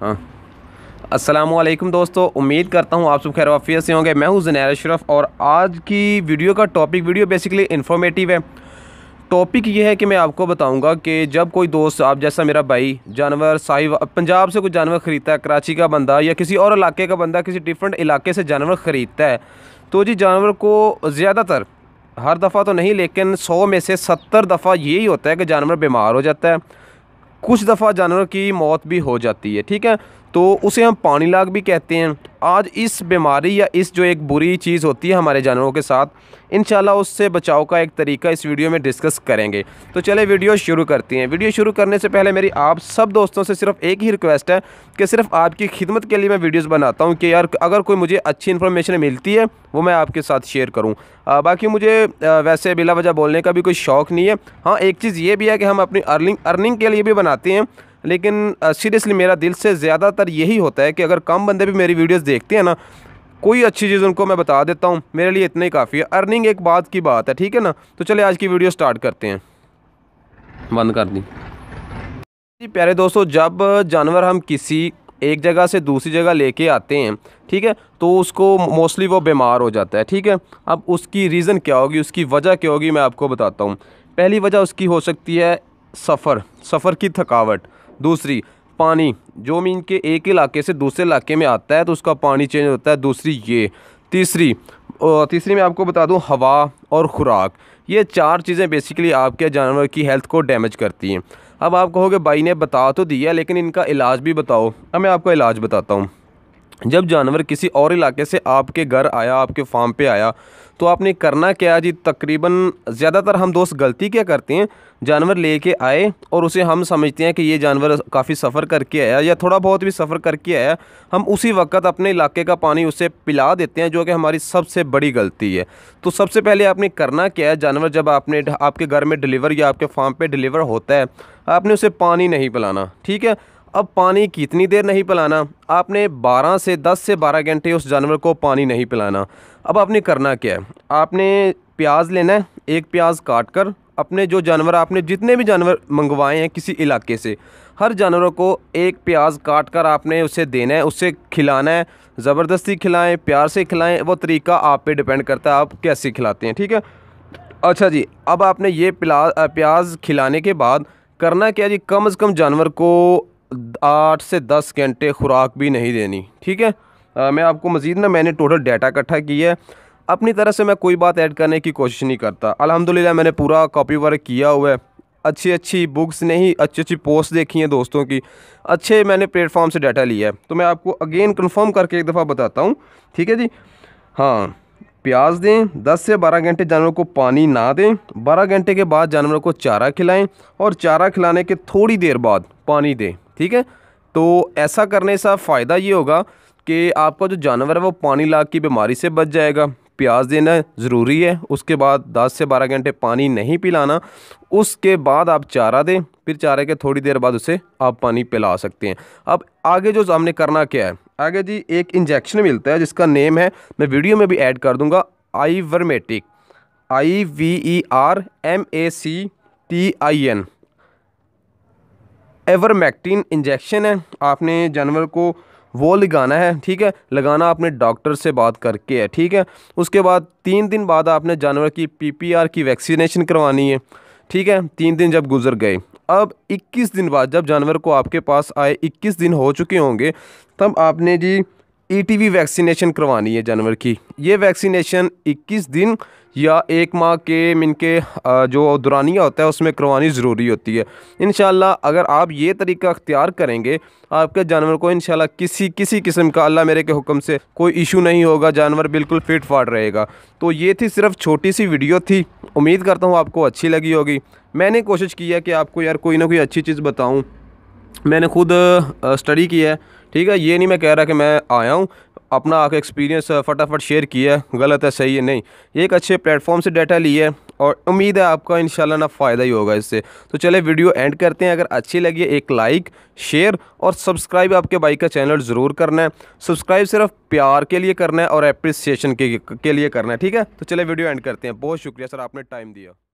हाँ असलम दोस्तों उम्मीद करता हूँ आप सब खैर वाफियत से होंगे मैं हूँ जनैर अशरफ और आज की वीडियो का टॉपिक वीडियो बेसिकली इन्फॉर्मेटिव है टॉपिक ये है कि मैं आपको बताऊंगा कि जब कोई दोस्त आप जैसा मेरा भाई जानवर साहिब पंजाब से कोई जानवर ख़रीदता है कराची का बंदा या किसी और इलाके का बंदा किसी डिफरेंट इलाके से जानवर ख़रीदता है तो जी जानवर को ज़्यादातर हर दफ़ा तो नहीं लेकिन सौ में से सत्तर दफ़ा यही होता है कि जानवर बीमार हो जाता है कुछ दफ़ा जानवरों की मौत भी हो जाती है ठीक है तो उसे हम पानी लाग भी कहते हैं आज इस बीमारी या इस जो एक बुरी चीज़ होती है हमारे जानवरों के साथ इन उससे बचाव का एक तरीका इस वीडियो में डिस्कस करेंगे तो चले वीडियो शुरू करते हैं वीडियो शुरू करने से पहले मेरी आप सब दोस्तों से सिर्फ एक ही रिक्वेस्ट है कि सिर्फ आपकी खिदमत के लिए मैं वीडियोज़ बनाता हूँ कि यार अगर कोई मुझे अच्छी इन्फॉर्मेशन मिलती है वो मैं आपके साथ शेयर करूँ बाकी मुझे वैसे बिला वजह बोलने का भी कोई शौक़ नहीं है हाँ एक चीज़ ये भी है कि हम अपनी अर्निंग अर्निंग के लिए भी बनाते हैं लेकिन सीरियसली मेरा दिल से ज़्यादातर यही होता है कि अगर कम बंदे भी मेरी वीडियोस देखते हैं ना कोई अच्छी चीज़ उनको मैं बता देता हूँ मेरे लिए इतना ही काफ़ी है अर्निंग एक बात की बात है ठीक है ना तो चले आज की वीडियो स्टार्ट करते हैं बंद कर दी जी प्यारे दोस्तों जब जानवर हम किसी एक जगह से दूसरी जगह लेके आते हैं ठीक है तो उसको मोस्टली वो बीमार हो जाता है ठीक है अब उसकी रीज़न क्या होगी उसकी वजह क्या होगी मैं आपको बताता हूँ पहली वजह उसकी हो सकती है सफ़र सफ़र की थकावट दूसरी पानी जो मीन के एक इलाके से दूसरे इलाके में आता है तो उसका पानी चेंज होता है दूसरी ये तीसरी तीसरी मैं आपको बता दूं हवा और ख़ुराक ये चार चीज़ें बेसिकली आपके जानवर की हेल्थ को डैमेज करती हैं अब आप कहोगे भाई ने बता तो दिया लेकिन इनका इलाज भी बताओ अब मैं आपको इलाज बताता हूँ जब जानवर किसी और इलाके से आपके घर आया आपके फार्म पे आया तो आपने करना क्या जी तकरीबन ज़्यादातर हम दोस्त गलती क्या करते हैं जानवर लेके आए और उसे हम समझते हैं कि ये जानवर काफ़ी सफ़र करके आया या थोड़ा बहुत भी सफ़र करके आया हम उसी वक्त अपने इलाके का पानी उसे पिला देते हैं जो कि हमारी सबसे बड़ी गलती है तो सबसे पहले आपने करना क्या है जानवर जब आपने आपके घर में डिलीवर या आपके फार्म पर डिलीवर होता है आपने उसे पानी नहीं पिलाना ठीक है अब पानी कितनी देर नहीं पिलाना आपने 12 से 10 से 12 घंटे उस जानवर को पानी नहीं पिलाना अब आपने करना क्या है आपने प्याज लेना है एक प्याज काट कर अपने जो जानवर आपने जितने भी जानवर मंगवाए हैं किसी इलाके से हर जानवरों को एक प्याज काट कर आपने उसे देना है उसे खिलाना है ज़बरदस्ती खिलाएं प्यार से खिलाएं वो तरीका आप पे डिपेंड करता है आप कैसे खिलाते हैं ठीक है अच्छा जी अब आपने ये प्याज खिलाने के बाद करना क्या जी कम अज़ कम जानवर को आठ से दस घंटे खुराक भी नहीं देनी ठीक है आ, मैं आपको मज़ीद ना मैंने टोटल डाटा इकट्ठा किया है अपनी तरह से मैं कोई बात ऐड करने की कोशिश नहीं करता अल्हम्दुलिल्लाह मैंने पूरा कॉपी वर्क किया हुआ है अच्छी अच्छी बुक्स नहीं अच्छी अच्छी पोस्ट देखी हैं दोस्तों की अच्छे मैंने प्लेटफॉर्म से डाटा लिया है तो मैं आपको अगेन कन्फर्म करके एक दफ़ा बताता हूँ ठीक है जी हाँ प्याज दें 10 से 12 घंटे जानवरों को पानी ना दें 12 घंटे के बाद जानवरों को चारा खिलाएं और चारा खिलाने के थोड़ी देर बाद पानी दें ठीक है तो ऐसा करने से फ़ायदा ये होगा कि आपका जो जानवर है वो पानी लाग की बीमारी से बच जाएगा प्याज देना ज़रूरी है उसके बाद 10 से 12 घंटे पानी नहीं पिलाना उसके बाद आप चारा दें फिर चारे के थोड़ी देर बाद उसे आप पानी पिला सकते हैं अब आगे जो हमने करना क्या है आगे जी एक इंजेक्शन मिलता है जिसका नेम है मैं वीडियो में भी ऐड कर दूंगा ivermectin I V E R M A C T I N ivermectin injection है आपने जानवर को वो लगाना है ठीक है लगाना आपने डॉक्टर से बात करके है ठीक है उसके बाद तीन दिन बाद आपने जानवर की पीपीआर की वैक्सीनेशन करवानी है ठीक है तीन दिन जब गुजर गए अब 21 दिन बाद जब जानवर को आपके पास आए 21 दिन हो चुके होंगे तब आपने जी ईटीवी e वैक्सीनेशन करवानी है जानवर की ये वैक्सीनेशन 21 दिन या एक माह के इनके जो दुरानिया होता है उसमें करवानी ज़रूरी होती है इन अगर आप ये तरीका अख्तियार करेंगे आपके जानवर को इन किसी किसी किस्म का अल्लाह मेरे के हुक्म से कोई इशू नहीं होगा जानवर बिल्कुल फिट फाट रहेगा तो ये थी सिर्फ छोटी सी वीडियो थी उम्मीद करता हूँ आपको अच्छी लगी होगी मैंने कोशिश की है कि आपको यार कोई ना कोई अच्छी चीज़ बताऊँ मैंने खुद स्टडी की है ठीक है ये नहीं मैं कह रहा कि मैं आया हूँ अपना आके एक्सपीरियंस फटाफट शेयर किया है गलत है सही है नहीं ये एक अच्छे प्लेटफॉर्म से डाटा लिया है और उम्मीद है आपका इन ना फ़ायदा ही होगा इससे तो चले वीडियो एंड करते हैं अगर अच्छी लगी एक लाइक शेयर और सब्सक्राइब आपके बाइक का चैनल ज़रूर करना है सब्सक्राइब सिर्फ प्यार के लिए करना है और अप्रिसिएशन के, के लिए करना है ठीक है तो चले वीडियो एंड करते हैं बहुत शुक्रिया सर आपने टाइम दिया